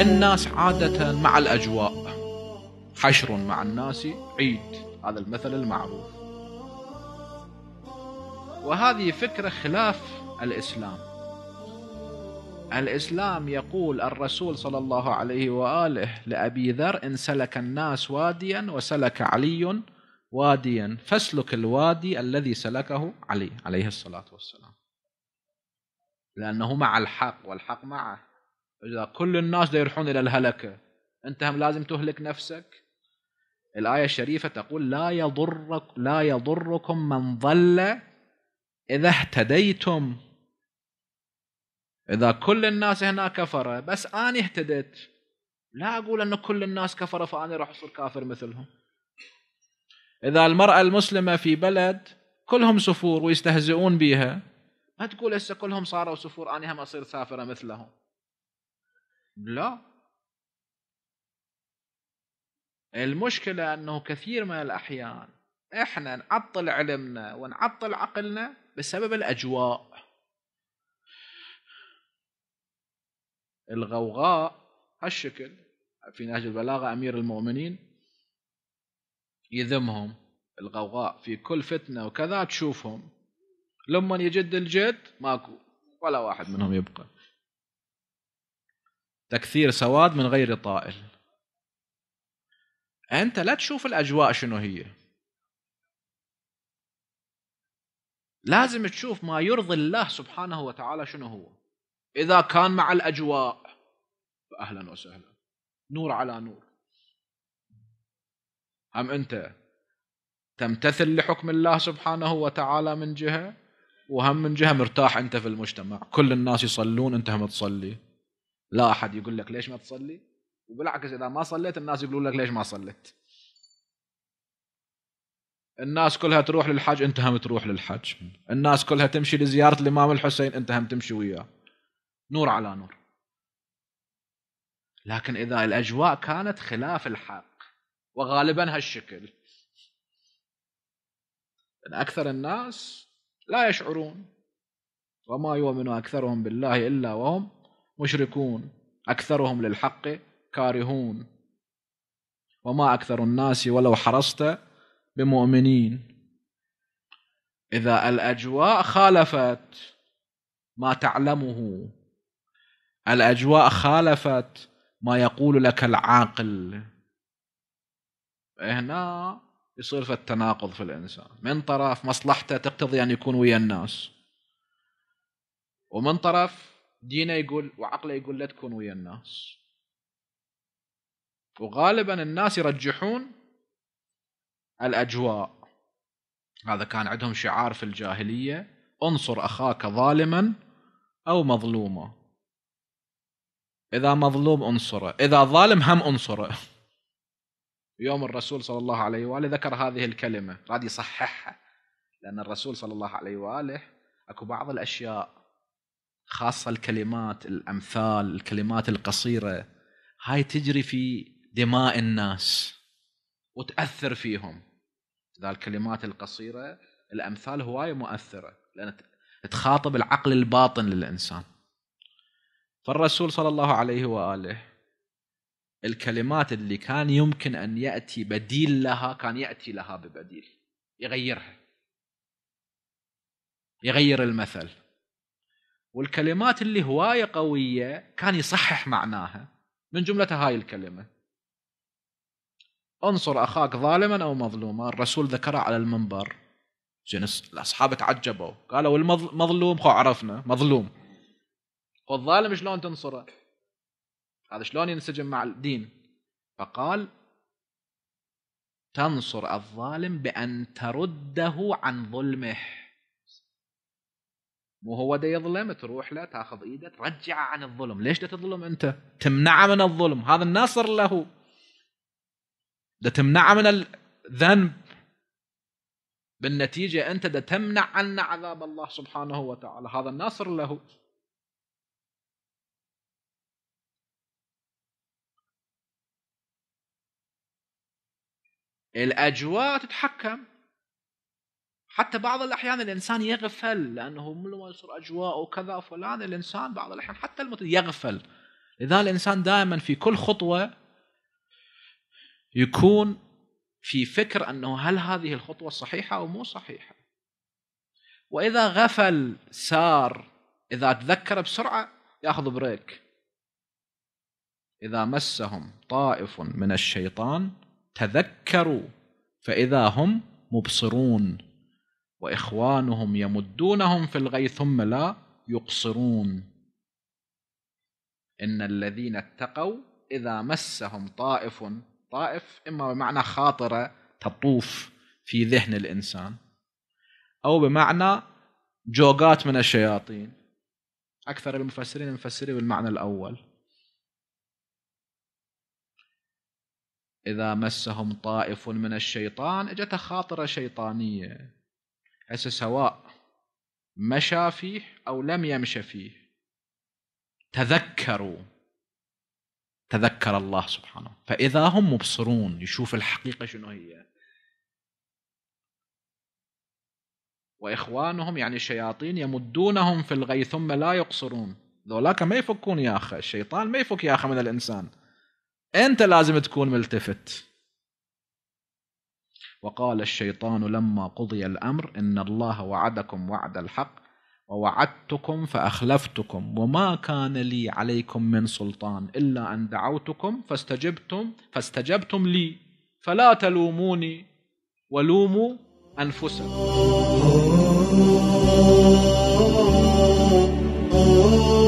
الناس عادة مع الأجواء حشر مع الناس عيد هذا المثل المعروف وهذه فكرة خلاف الإسلام الإسلام يقول الرسول صلى الله عليه وآله لأبي ذر إن سلك الناس واديا وسلك علي واديا فاسلك الوادي الذي سلكه علي عليه الصلاة والسلام لأنه مع الحق والحق معه إذا كل الناس يروحون إلى الهلكة أنت هم لازم تهلك نفسك الآية الشريفة تقول لا يضرك لا يضركم من ضل إذا اهتديتم إذا كل الناس هنا كفرة بس أنا اهتديت لا أقول أن كل الناس كفرة فأنا راح أصير كافر مثلهم إذا المرأة المسلمة في بلد كلهم سفور ويستهزئون بها ما تقول هسه كلهم صاروا سفور أنا هم أصير سافرة مثلهم لا المشكلة أنه كثير من الأحيان إحنا نعطل علمنا ونعطل عقلنا بسبب الأجواء الغوغاء هالشكل في نهج البلاغة أمير المؤمنين يذمهم الغوغاء في كل فتنة وكذا تشوفهم لما يجد الجد ماكو ولا واحد منهم يبقى تكثير سواد من غير طائل أنت لا تشوف الأجواء شنو هي لازم تشوف ما يرضي الله سبحانه وتعالى شنو هو إذا كان مع الأجواء فأهلا وسهلا نور على نور أم أنت تمتثل لحكم الله سبحانه وتعالى من جهة وهم من جهة مرتاح أنت في المجتمع كل الناس يصلون أنت هم تصلي لا أحد يقول لك ليش ما تصلي وبالعكس إذا ما صليت الناس يقولون لك ليش ما صليت الناس كلها تروح للحج انت هم تروح للحج الناس كلها تمشي لزيارة الإمام الحسين انت هم تمشي وياه نور على نور لكن إذا الأجواء كانت خلاف الحق وغالبا هالشكل أكثر الناس لا يشعرون وما يؤمن أكثرهم بالله إلا وهم مشركون أكثرهم للحق كارهون وما أكثر الناس ولو حرصت بمؤمنين إذا الأجواء خالفت ما تعلمه الأجواء خالفت ما يقول لك العاقل هنا يصير في التناقض في الإنسان من طرف مصلحته تقتضي أن يكون ويا الناس ومن طرف دينه يقول وعقله يقول لا تكون ويا الناس وغالبا الناس يرجحون الأجواء هذا كان عندهم شعار في الجاهلية انصر أخاك ظالما أو مظلوما إذا مظلوم انصره إذا ظالم هم انصره يوم الرسول صلى الله عليه وآله ذكر هذه الكلمة راد يصححها لأن الرسول صلى الله عليه وآله أكو بعض الأشياء خاصة الكلمات الأمثال الكلمات القصيرة هاي تجري في دماء الناس وتأثر فيهم ذا الكلمات القصيرة الأمثال هواية مؤثرة لأن تخاطب العقل الباطن للإنسان فالرسول صلى الله عليه وآله الكلمات اللي كان يمكن أن يأتي بديل لها كان يأتي لها ببديل يغيرها يغير المثل والكلمات اللي هواية قوية كان يصحح معناها من جملتها هاي الكلمة انصر اخاك ظالما او مظلوما الرسول ذكرها على المنبر زين الاصحاب تعجبوا قالوا المظلوم خو عرفنا مظلوم والظالم شلون تنصره هذا شلون ينسجم مع الدين فقال تنصر الظالم بأن ترده عن ظلمه مو هو ده يظلم تروح له تاخذ ايده ترجعه عن الظلم ليش ده تظلم انت تمنعه من الظلم هذا الناصر له ده تمنعه من الذنب بالنتيجة أنت ده تمنع عنا عذاب الله سبحانه وتعالى هذا النصر له الأجواء تتحكم حتى بعض الأحيان الإنسان يغفل لأنه يصير أجواء وكذا فلان الإنسان بعض الأحيان حتى المت... يغفل لذا الإنسان دائما في كل خطوة يكون في فكر انه هل هذه الخطوه صحيحه او مو صحيحه واذا غفل سار اذا تذكر بسرعه ياخذ بريك اذا مسهم طائف من الشيطان تذكروا فاذا هم مبصرون واخوانهم يمدونهم في الغي ثم لا يقصرون ان الذين اتقوا اذا مسهم طائف طائف إما بمعنى خاطرة تطوف في ذهن الإنسان أو بمعنى جوقات من الشياطين أكثر المفسرين مفسرين بالمعنى الأول إذا مسهم طائف من الشيطان اجته خاطرة شيطانية هسه سواء مشى فيه أو لم يمش فيه تذكروا تذكر الله سبحانه فإذا هم مبصرون يشوف الحقيقة شنو هي وإخوانهم يعني الشياطين يمدونهم في الغي ثم لا يقصرون ذولاك ما يفكون يا أخي الشيطان ما يفك يا أخي من الإنسان أنت لازم تكون ملتفت وقال الشيطان لما قضي الأمر إن الله وعدكم وعد الحق ووعدتكم فأخلفتكم وما كان لي عليكم من سلطان إلا أن دعوتكم فاستجبتم فاستجبتم لي فلا تلوموني ولوموا أنفسكم